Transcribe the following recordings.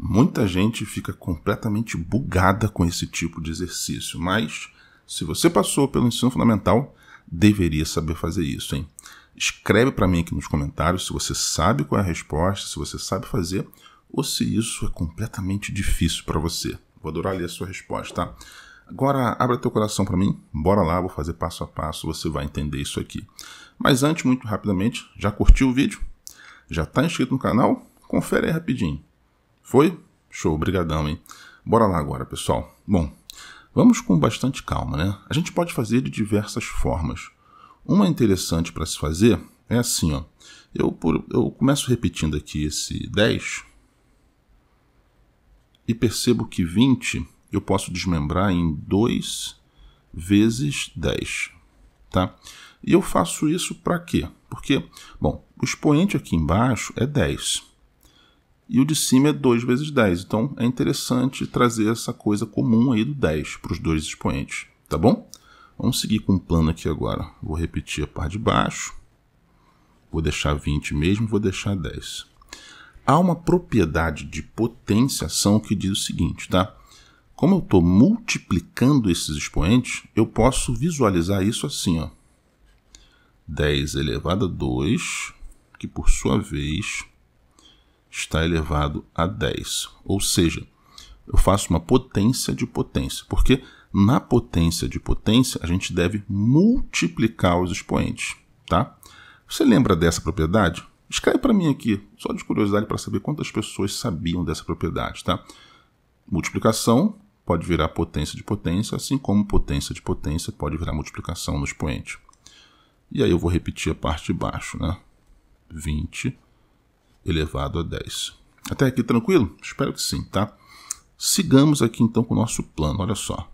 Muita gente fica completamente bugada com esse tipo de exercício, mas se você passou pelo ensino fundamental, deveria saber fazer isso, hein? Escreve para mim aqui nos comentários se você sabe qual é a resposta, se você sabe fazer ou se isso é completamente difícil para você. Vou adorar ler a sua resposta, tá? Agora abre teu coração para mim, bora lá, vou fazer passo a passo, você vai entender isso aqui. Mas antes, muito rapidamente, já curtiu o vídeo? Já está inscrito no canal? Confere aí rapidinho. Foi? Show, brigadão, hein? Bora lá agora, pessoal. Bom, vamos com bastante calma, né? A gente pode fazer de diversas formas. Uma interessante para se fazer é assim, ó. Eu, por, eu começo repetindo aqui esse 10 e percebo que 20 eu posso desmembrar em 2 vezes 10, tá? E eu faço isso para quê? Porque, bom, o expoente aqui embaixo é 10 e o de cima é 2 vezes 10. Então é interessante trazer essa coisa comum aí do 10 para os dois expoentes, tá bom? Vamos seguir com o plano aqui agora. Vou repetir a parte de baixo. Vou deixar 20 mesmo, vou deixar 10. Há uma propriedade de potenciação que diz o seguinte, tá? Como eu estou multiplicando esses expoentes, eu posso visualizar isso assim, ó. 10 elevado a 2, que por sua vez está elevado a 10. Ou seja, eu faço uma potência de potência, porque na potência de potência a gente deve multiplicar os expoentes, tá? Você lembra dessa propriedade? Escreve para mim aqui, só de curiosidade para saber quantas pessoas sabiam dessa propriedade, tá? Multiplicação pode virar potência de potência, assim como potência de potência pode virar multiplicação no expoente. E aí eu vou repetir a parte de baixo, né? 20 elevado a 10. Até aqui tranquilo? Espero que sim, tá? Sigamos aqui então com o nosso plano, olha só.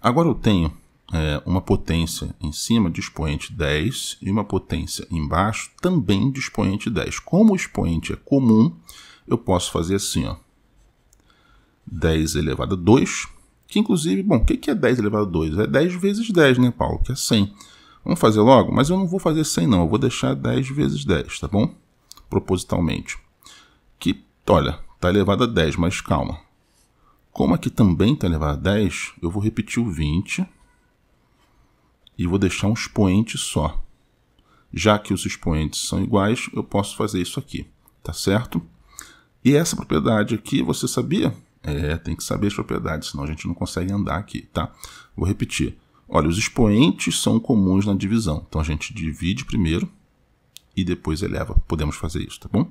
Agora eu tenho é, uma potência em cima de expoente 10 e uma potência embaixo também de expoente 10. Como o expoente é comum, eu posso fazer assim, ó. 10 elevado a 2, que inclusive, bom, o que é 10 elevado a 2? É 10 vezes 10, né, Paulo? Que é 100. Vamos fazer logo? Mas eu não vou fazer 100 não, eu vou deixar 10 vezes 10, tá bom? propositalmente. Que, olha, está elevado a 10, mas calma. Como aqui também está elevado a 10, eu vou repetir o 20 e vou deixar um expoente só. Já que os expoentes são iguais, eu posso fazer isso aqui, tá certo? E essa propriedade aqui, você sabia? É, tem que saber as propriedades, senão a gente não consegue andar aqui, tá? Vou repetir. Olha, os expoentes são comuns na divisão. Então a gente divide primeiro e depois eleva. Podemos fazer isso, tá bom?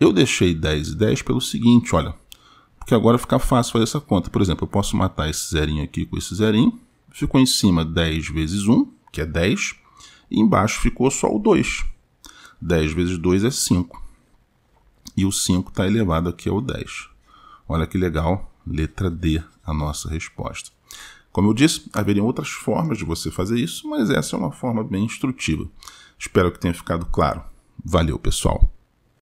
Eu deixei 10 e 10 pelo seguinte, olha. Porque agora fica fácil fazer essa conta. Por exemplo, eu posso matar esse zerinho aqui com esse zerinho. Ficou em cima 10 vezes 1, que é 10. E embaixo ficou só o 2. 10 vezes 2 é 5. E o 5 está elevado aqui ao 10. Olha que legal, letra D, a nossa resposta. Como eu disse, haveriam outras formas de você fazer isso, mas essa é uma forma bem instrutiva. Espero que tenha ficado claro. Valeu, pessoal!